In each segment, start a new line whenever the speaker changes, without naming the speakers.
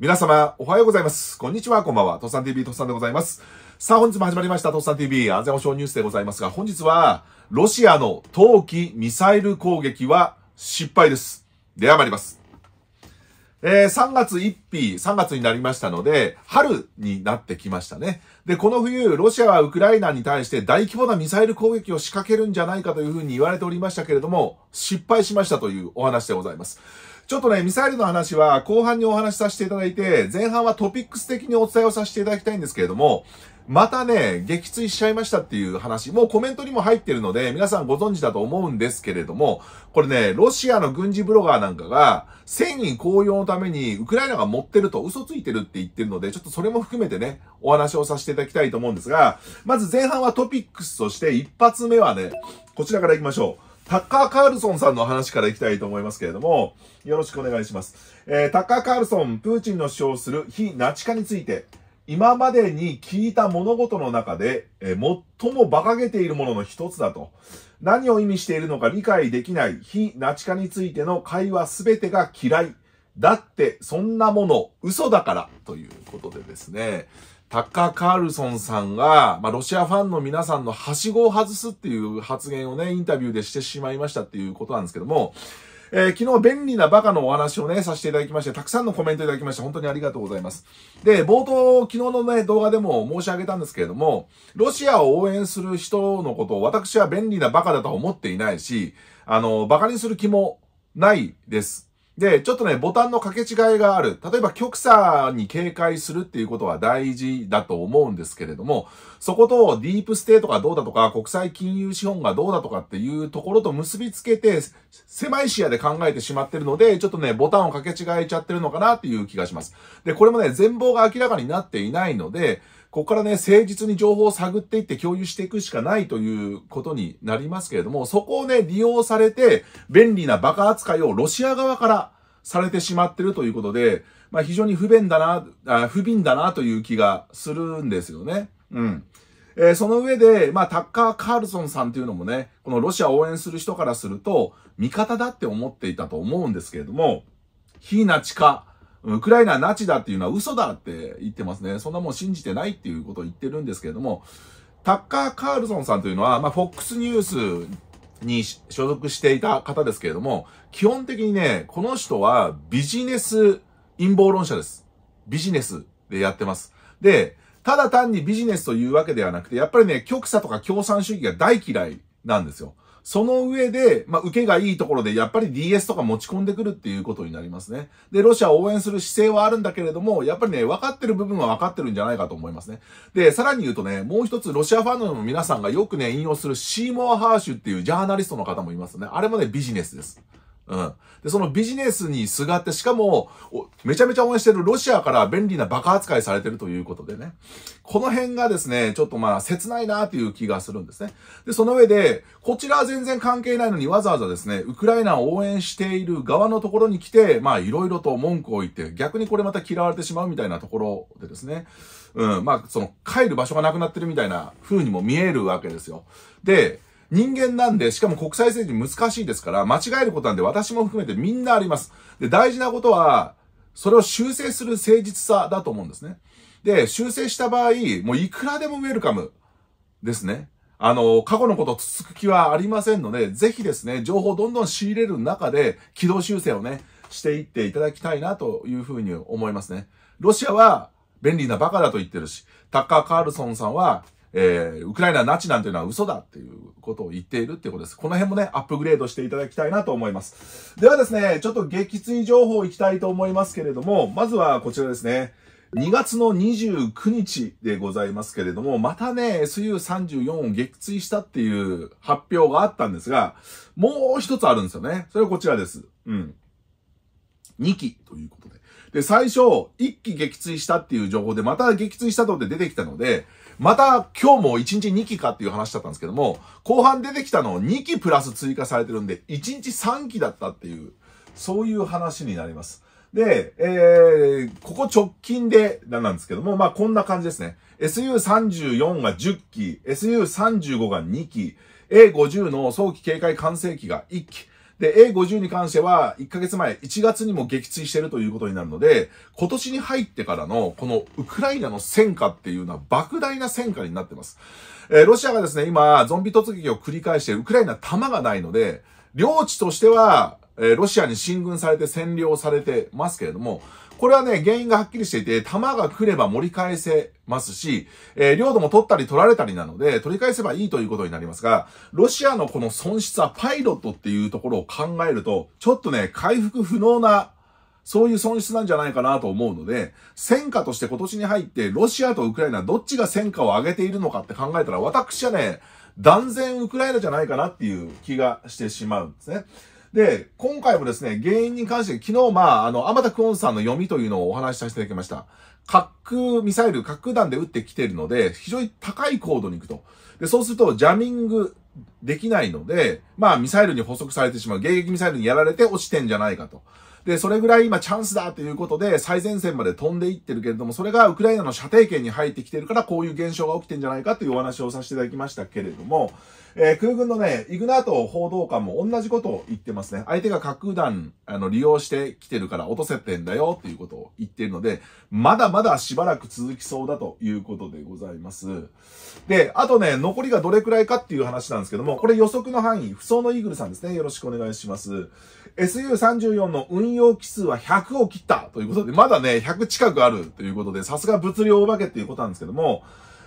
皆様、おはようございます。こんにちは、こんばんは。トッサン TV、とッさんでございます。さあ、本日も始まりました、トッサン TV、安全保障ニュースでございますが、本日は、ロシアの冬季ミサイル攻撃は失敗です。では参ります。えー、3月1日、3月になりましたので、春になってきましたね。で、この冬、ロシアはウクライナに対して大規模なミサイル攻撃を仕掛けるんじゃないかというふうに言われておりましたけれども、失敗しましたというお話でございます。ちょっとね、ミサイルの話は後半にお話しさせていただいて、前半はトピックス的にお伝えをさせていただきたいんですけれども、またね、撃墜しちゃいましたっていう話、もうコメントにも入ってるので、皆さんご存知だと思うんですけれども、これね、ロシアの軍事ブロガーなんかが、戦意高揚のためにウクライナが持ってると嘘ついてるって言ってるので、ちょっとそれも含めてね、お話をさせていただきたいと思うんですが、まず前半はトピックスとして一発目はね、こちらから行きましょう。タッカー・カールソンさんの話からいきたいと思いますけれども、よろしくお願いします。えー、タッカー・カールソン、プーチンの主張する非ナチ化について、今までに聞いた物事の中で、えー、最も馬鹿げているものの一つだと。何を意味しているのか理解できない非ナチ化についての会話すべてが嫌い。だって、そんなもの、嘘だから、ということでですね。タッカー・カールソンさんが、まあ、ロシアファンの皆さんのはしごを外すっていう発言をね、インタビューでしてしまいましたっていうことなんですけども、えー、昨日便利なバカのお話をね、させていただきまして、たくさんのコメントいただきまして、本当にありがとうございます。で、冒頭、昨日のね、動画でも申し上げたんですけれども、ロシアを応援する人のことを私は便利なバカだとは思っていないし、あの、バカにする気もないです。で、ちょっとね、ボタンの掛け違いがある。例えば極左に警戒するっていうことは大事だと思うんですけれども、そことディープステーとかどうだとか、国際金融資本がどうだとかっていうところと結びつけて、狭い視野で考えてしまってるので、ちょっとね、ボタンを掛け違えちゃってるのかなっていう気がします。で、これもね、全貌が明らかになっていないので、ここからね、誠実に情報を探っていって共有していくしかないということになりますけれども、そこをね、利用されて、便利なバカ扱いをロシア側からされてしまってるということで、まあ非常に不便だな、あ不憫だなという気がするんですよね。うん。えー、その上で、まあ、タッカー・カールソンさんっていうのもね、このロシアを応援する人からすると、味方だって思っていたと思うんですけれども、非ナチ化ウクライナナチだっていうのは嘘だって言ってますね。そんなもん信じてないっていうことを言ってるんですけれども、タッカー・カールソンさんというのは、まあ、FOX ニュースに所属していた方ですけれども、基本的にね、この人はビジネス陰謀論者です。ビジネスでやってます。で、ただ単にビジネスというわけではなくて、やっぱりね、極左とか共産主義が大嫌いなんですよ。その上で、まあ、受けがいいところで、やっぱり DS とか持ち込んでくるっていうことになりますね。で、ロシアを応援する姿勢はあるんだけれども、やっぱりね、分かってる部分は分かってるんじゃないかと思いますね。で、さらに言うとね、もう一つ、ロシアファンの皆さんがよくね、引用するシーモア・ハーシュっていうジャーナリストの方もいますね。あれもね、ビジネスです。うん。で、そのビジネスにすがって、しかも、めちゃめちゃ応援してるロシアから便利な爆扱いされてるということでね。この辺がですね、ちょっとまあ、切ないなという気がするんですね。で、その上で、こちらは全然関係ないのにわざわざですね、ウクライナを応援している側のところに来て、まあ、いろいろと文句を言って、逆にこれまた嫌われてしまうみたいなところでですね、うん、まあ、その、帰る場所がなくなってるみたいな風にも見えるわけですよ。で、人間なんで、しかも国際政治難しいですから、間違えることなんで私も含めてみんなあります。で、大事なことは、それを修正する誠実さだと思うんですね。で、修正した場合、もういくらでもウェルカムですね。あの、過去のことつつく気はありませんので、ぜひですね、情報をどんどん仕入れる中で、軌道修正をね、していっていただきたいなというふうに思いますね。ロシアは便利なバカだと言ってるし、タッカー・カールソンさんはえー、ウクライナナチなんていうのは嘘だっていうことを言っているっていうことです。この辺もね、アップグレードしていただきたいなと思います。ではですね、ちょっと撃墜情報いきたいと思いますけれども、まずはこちらですね。2月の29日でございますけれども、またね、SU34 を撃墜したっていう発表があったんですが、もう一つあるんですよね。それはこちらです。うん。2機ということで。で、最初、1機撃墜したっていう情報で、また撃墜したとって出てきたので、また今日も1日2期かっていう話だったんですけども、後半出てきたのを2期プラス追加されてるんで、1日3期だったっていう、そういう話になります。で、えー、ここ直近で、なんですけども、まあこんな感じですね。SU34 が10機、SU35 が2機、A50 の早期警戒完成機が1機、で、A50 に関しては、1ヶ月前、1月にも撃墜してるということになるので、今年に入ってからの、このウクライナの戦果っていうのは、莫大な戦果になってます。えー、ロシアがですね、今、ゾンビ突撃を繰り返して、ウクライナ弾がないので、領地としては、えー、ロシアに進軍されて占領されてますけれども、これはね、原因がはっきりしていて、弾が来れば盛り返せますし、えー、領土も取ったり取られたりなので、取り返せばいいということになりますが、ロシアのこの損失はパイロットっていうところを考えると、ちょっとね、回復不能なそういう損失なんじゃないかなと思うので、戦果として今年に入って、ロシアとウクライナどっちが戦果を上げているのかって考えたら、私はね、断然ウクライナじゃないかなっていう気がしてしまうんですね。で、今回もですね、原因に関して、昨日、まあ、あの、天田クオンさんの読みというのをお話しさせていただきました。滑空ミサイル、滑空弾で撃ってきているので、非常に高い高度に行くと。で、そうすると、ジャミングできないので、まあ、ミサイルに捕捉されてしまう。迎撃ミサイルにやられて落ちてんじゃないかと。で、それぐらい今チャンスだということで、最前線まで飛んでいってるけれども、それがウクライナの射程圏に入ってきてるから、こういう現象が起きてんじゃないかというお話をさせていただきましたけれども、えー、空軍のね、イグナート報道官も同じことを言ってますね。相手が核弾、あの、利用してきてるから落とせてんだよっていうことを言ってるので、まだまだしばらく続きそうだということでございます。で、あとね、残りがどれくらいかっていう話なんですけども、これ予測の範囲、不走のイーグルさんですね。よろしくお願いします。SU34 の運用機数は100を切ったということで、まだね、100近くあるということで、さすが物量お化けっていうことなんですけども、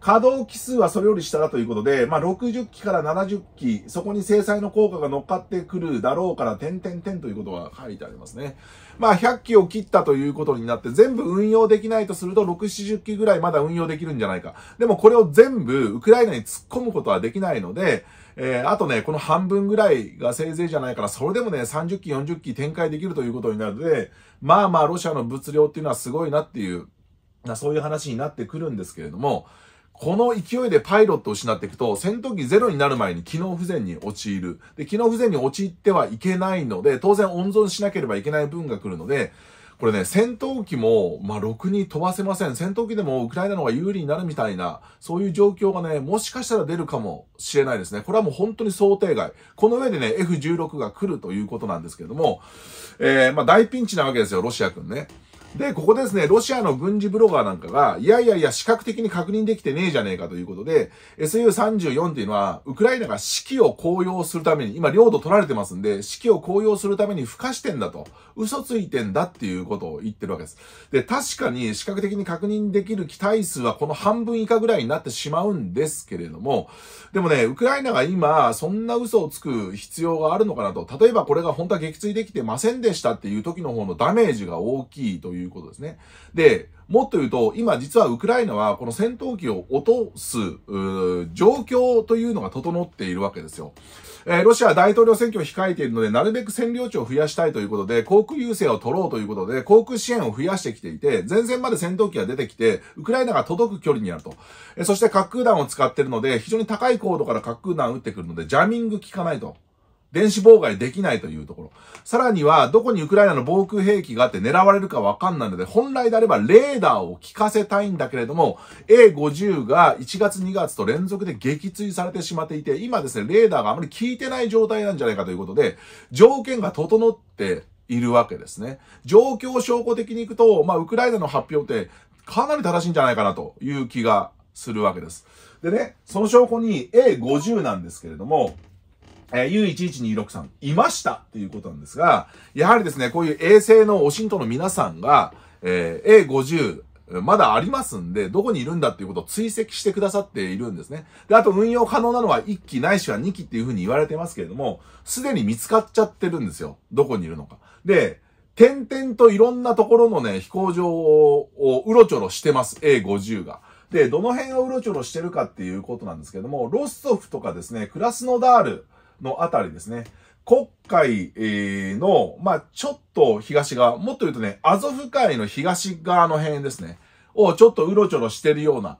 稼働期数はそれより下だということで、まあ、60期から70期、そこに制裁の効果が乗っかってくるだろうから、点々点ということが書いてありますね。まあ、100期を切ったということになって、全部運用できないとすると、6、70期ぐらいまだ運用できるんじゃないか。でもこれを全部、ウクライナに突っ込むことはできないので、えー、あとね、この半分ぐらいがせいぜいじゃないから、それでもね、30期、40期展開できるということになるので、まあまあ、ロシアの物量っていうのはすごいなっていう、そういう話になってくるんですけれども、この勢いでパイロットを失っていくと、戦闘機ゼロになる前に機能不全に陥る。で、機能不全に陥ってはいけないので、当然温存しなければいけない分が来るので、これね、戦闘機も、まあ、ろくに飛ばせません。戦闘機でもウクライナの方が有利になるみたいな、そういう状況がね、もしかしたら出るかもしれないですね。これはもう本当に想定外。この上でね、F16 が来るということなんですけれども、えー、まあ、大ピンチなわけですよ、ロシア君ね。で、ここですね、ロシアの軍事ブロガーなんかが、いやいやいや、視覚的に確認できてねえじゃねえかということで、SU34 っていうのは、ウクライナが士気を高揚するために、今領土取られてますんで、士気を高揚するために付加してんだと、嘘ついてんだっていうことを言ってるわけです。で、確かに視覚的に確認できる機体数はこの半分以下ぐらいになってしまうんですけれども、でもね、ウクライナが今、そんな嘘をつく必要があるのかなと、例えばこれが本当は撃墜できてませんでしたっていう時の方のダメージが大きいといういうことですね。で、もっと言うと、今実はウクライナはこの戦闘機を落とす、状況というのが整っているわけですよ。えー、ロシアは大統領選挙を控えているので、なるべく占領地を増やしたいということで、航空優勢を取ろうということで、航空支援を増やしてきていて、前線まで戦闘機が出てきて、ウクライナが届く距離にあると。えー、そして滑空弾を使っているので、非常に高い高度から滑空弾を撃ってくるので、ジャミング効かないと。電子妨害できないというところ。さらには、どこにウクライナの防空兵器があって狙われるかわかんないので、本来であればレーダーを効かせたいんだけれども、A50 が1月2月と連続で撃墜されてしまっていて、今ですね、レーダーがあまり効いてない状態なんじゃないかということで、条件が整っているわけですね。状況証拠的に行くと、まあ、ウクライナの発表ってかなり正しいんじゃないかなという気がするわけです。でね、その証拠に A50 なんですけれども、えー、U11263 いましたっていうことなんですが、やはりですね、こういう衛星のオシントの皆さんが、えー、A50、まだありますんで、どこにいるんだっていうことを追跡してくださっているんですね。で、あと運用可能なのは1機ないしは2機っていうふうに言われてますけれども、すでに見つかっちゃってるんですよ。どこにいるのか。で、点々といろんなところのね、飛行場をうろちょろしてます。A50 が。で、どの辺をうろちょろしてるかっていうことなんですけども、ロストフとかですね、クラスノダール、のあたりですね。黒海の、まあ、ちょっと東側、もっと言うとね、アゾフ海の東側の辺ですね、をちょっとうろちょろしてるような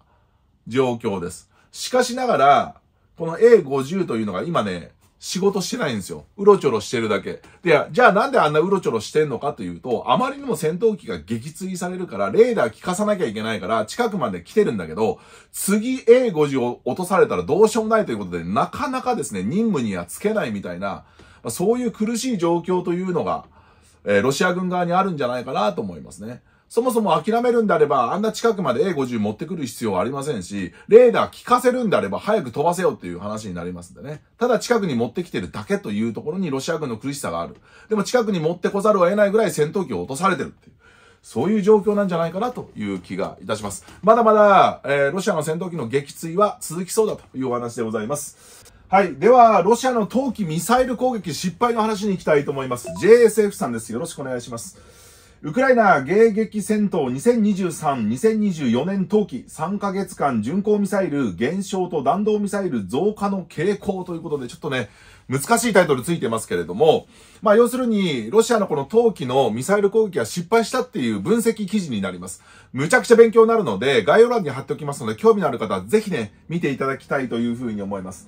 状況です。しかしながら、この A50 というのが今ね、仕事してないんですよ。うろちょろしてるだけ。で、じゃあなんであんなうろちょろしてんのかというと、あまりにも戦闘機が撃墜されるから、レーダー効かさなきゃいけないから、近くまで来てるんだけど、次 A50 を落とされたらどうしようもないということで、なかなかですね、任務にはつけないみたいな、そういう苦しい状況というのが、えー、ロシア軍側にあるんじゃないかなと思いますね。そもそも諦めるんであれば、あんな近くまで A50 持ってくる必要はありませんし、レーダー効かせるんであれば早く飛ばせよっていう話になりますんでね。ただ近くに持ってきてるだけというところにロシア軍の苦しさがある。でも近くに持ってこざるを得ないぐらい戦闘機を落とされてるっていう。そういう状況なんじゃないかなという気がいたします。まだまだ、えー、ロシアの戦闘機の撃墜は続きそうだというお話でございます。はい。では、ロシアの冬季ミサイル攻撃失敗の話に行きたいと思います。JSF さんです。よろしくお願いします。ウクライナ迎撃戦闘2023-2024年冬季3ヶ月間巡航ミサイル減少と弾道ミサイル増加の傾向ということで、ちょっとね、難しいタイトルついてますけれども、まあ要するに、ロシアのこの冬季のミサイル攻撃は失敗したっていう分析記事になります。むちゃくちゃ勉強になるので、概要欄に貼っておきますので、興味のある方はぜひね、見ていただきたいというふうに思います。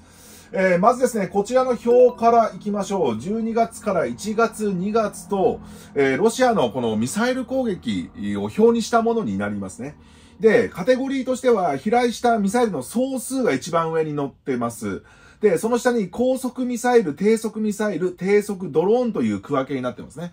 えー、まずですね、こちらの表から行きましょう。12月から1月、2月と、えー、ロシアのこのミサイル攻撃を表にしたものになりますね。で、カテゴリーとしては、飛来したミサイルの総数が一番上に載ってます。で、その下に高速ミサイル、低速ミサイル、低速ドローンという区分けになってますね。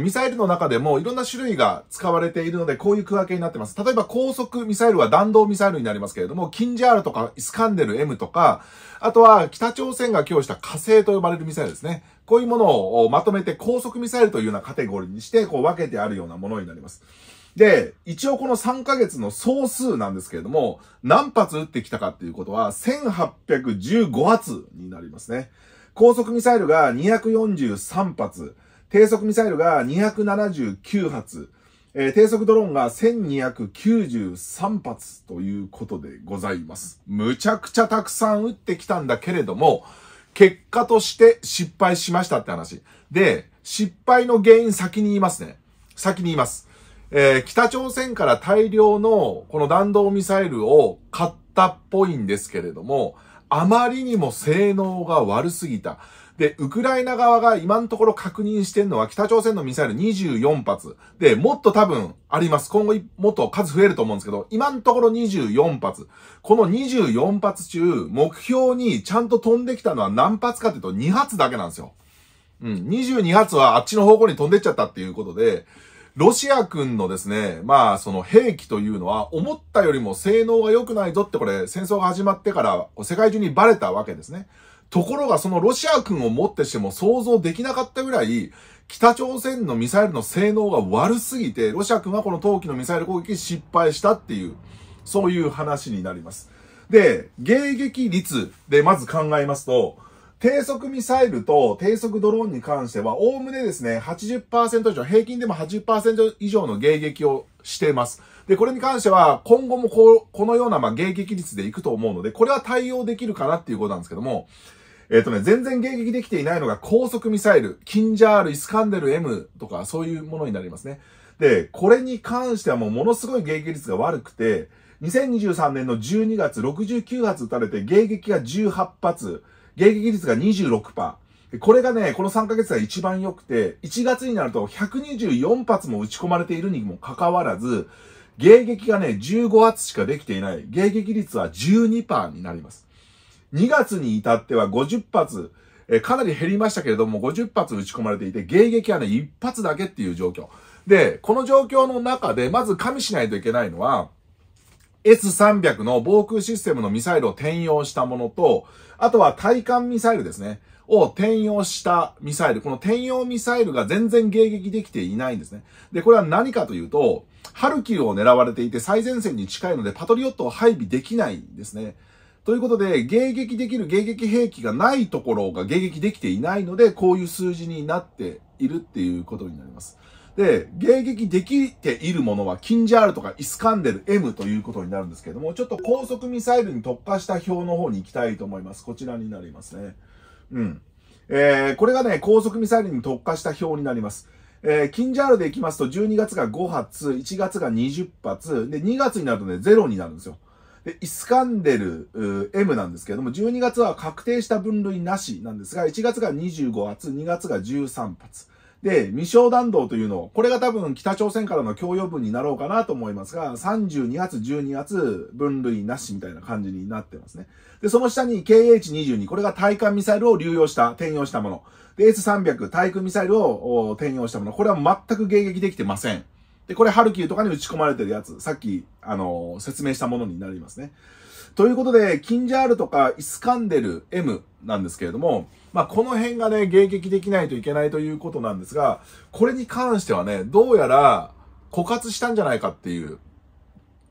ミサイルの中でもいろんな種類が使われているので、こういう区分けになってます。例えば高速ミサイルは弾道ミサイルになりますけれども、キンジャールとかイスカンデル M とか、あとは北朝鮮が供与した火星と呼ばれるミサイルですね。こういうものをまとめて高速ミサイルというようなカテゴリーにして、こう分けてあるようなものになります。で、一応この3ヶ月の総数なんですけれども、何発撃ってきたかっていうことは、1815発になりますね。高速ミサイルが243発、低速ミサイルが279発、えー、低速ドローンが1293発ということでございます。むちゃくちゃたくさん撃ってきたんだけれども、結果として失敗しましたって話。で、失敗の原因先に言いますね。先に言います。えー、北朝鮮から大量のこの弾道ミサイルを買ったっぽいんですけれども、あまりにも性能が悪すぎた。で、ウクライナ側が今のところ確認してんのは北朝鮮のミサイル24発。で、もっと多分あります。今後もっと数増えると思うんですけど、今のところ24発。この24発中、目標にちゃんと飛んできたのは何発かっていうと2発だけなんですよ。うん。22発はあっちの方向に飛んでっちゃったっていうことで、ロシア軍のですね、まあその兵器というのは思ったよりも性能が良くないぞってこれ戦争が始まってから世界中にバレたわけですね。ところがそのロシア軍をもってしても想像できなかったぐらい、北朝鮮のミサイルの性能が悪すぎて、ロシア軍はこの冬季のミサイル攻撃失敗したっていう、そういう話になります。で、迎撃率でまず考えますと、低速ミサイルと低速ドローンに関しては、おおむねですね、80%以上、平均でも80%以上の迎撃をしています。で、これに関しては、今後もこう、このような、ま迎撃率でいくと思うので、これは対応できるかなっていうことなんですけども、えっ、ー、とね、全然迎撃できていないのが高速ミサイル、キンジャール、イスカンデル M とか、そういうものになりますね。で、これに関してはもうものすごい迎撃率が悪くて、2023年の12月69発撃たれて、迎撃が18発、迎撃率が26%。これがね、この3ヶ月が一番良くて、1月になると124発も撃ち込まれているにもかかわらず、迎撃がね、15発しかできていない。迎撃率は12%になります。2月に至っては50発、えかなり減りましたけれども、50発撃ち込まれていて、迎撃はね、1発だけっていう状況。で、この状況の中で、まず加味しないといけないのは、S300 の防空システムのミサイルを転用したものと、あとは対艦ミサイルですね。を転用したミサイル。この転用ミサイルが全然迎撃できていないんですね。で、これは何かというと、ハルキウを狙われていて最前線に近いのでパトリオットを配備できないんですね。ということで、迎撃できる迎撃兵器がないところが迎撃できていないので、こういう数字になっているっていうことになります。で、迎撃できているものは、キンジャールとかイスカンデル M ということになるんですけども、ちょっと高速ミサイルに特化した表の方に行きたいと思います。こちらになりますね。うん。えー、これがね、高速ミサイルに特化した表になります。えー、キンジャールで行きますと、12月が5発、1月が20発、で、2月になるとね、0になるんですよ。イスカンデル M なんですけれども、12月は確定した分類なしなんですが、1月が25発、2月が13発。で、未消弾道というのを、これが多分北朝鮮からの供与分になろうかなと思いますが、32発、12発、分類なしみたいな感じになってますね。で、その下に KH22、これが対艦ミサイルを流用した、転用したもの。で、S300、対空ミサイルを転用したもの。これは全く迎撃できてません。で、これハルキウとかに打ち込まれてるやつ。さっき、あのー、説明したものになりますね。ということで、キンジャールとかイスカンデル M なんですけれども、まあ、この辺がね、迎撃できないといけないということなんですが、これに関してはね、どうやら枯渇したんじゃないかっていう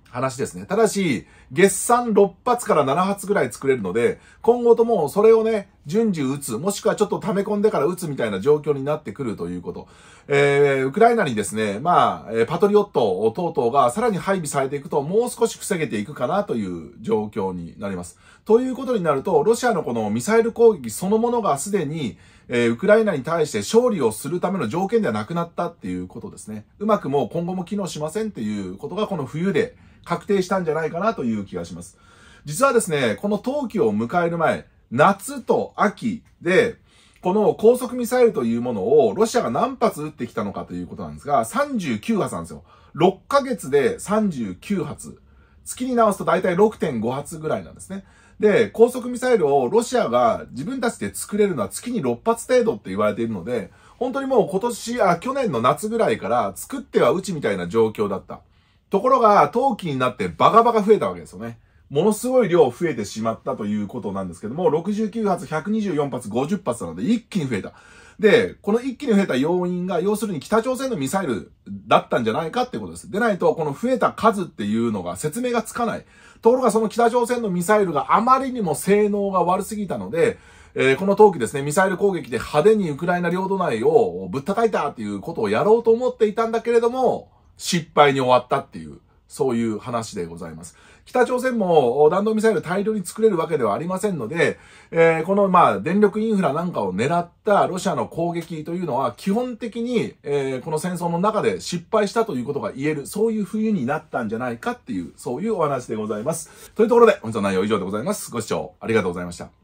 話ですね。ただし、月産6発から7発ぐらい作れるので、今後ともそれをね、順次打つ、もしくはちょっと溜め込んでから打つみたいな状況になってくるということ。えー、ウクライナにですね、まあ、パトリオット等々がさらに配備されていくと、もう少し防げていくかなという状況になります。ということになると、ロシアのこのミサイル攻撃そのものがすでに、えー、ウクライナに対して勝利をするための条件ではなくなったっていうことですね。うまくもう今後も機能しませんっていうことがこの冬で確定したんじゃないかなというう気がします。実はですね、この冬季を迎える前、夏と秋で、この高速ミサイルというものをロシアが何発撃ってきたのかということなんですが、39発なんですよ。6ヶ月で39発。月に直すと大体6.5発ぐらいなんですね。で、高速ミサイルをロシアが自分たちで作れるのは月に6発程度って言われているので、本当にもう今年、あ、去年の夏ぐらいから作っては撃ちみたいな状況だった。ところが、冬季になってバカバカ増えたわけですよね。ものすごい量増えてしまったということなんですけども、69発、124発、50発なので一気に増えた。で、この一気に増えた要因が、要するに北朝鮮のミサイルだったんじゃないかってことです。でないと、この増えた数っていうのが説明がつかない。ところがその北朝鮮のミサイルがあまりにも性能が悪すぎたので、えー、この冬季ですね、ミサイル攻撃で派手にウクライナ領土内をぶったたいたっていうことをやろうと思っていたんだけれども、失敗に終わったっていう、そういう話でございます。北朝鮮も弾道ミサイル大量に作れるわけではありませんので、えー、このまあ電力インフラなんかを狙ったロシアの攻撃というのは基本的に、えー、この戦争の中で失敗したということが言える、そういう冬になったんじゃないかっていう、そういうお話でございます。というところで本日の内容は以上でございます。ご視聴ありがとうございました。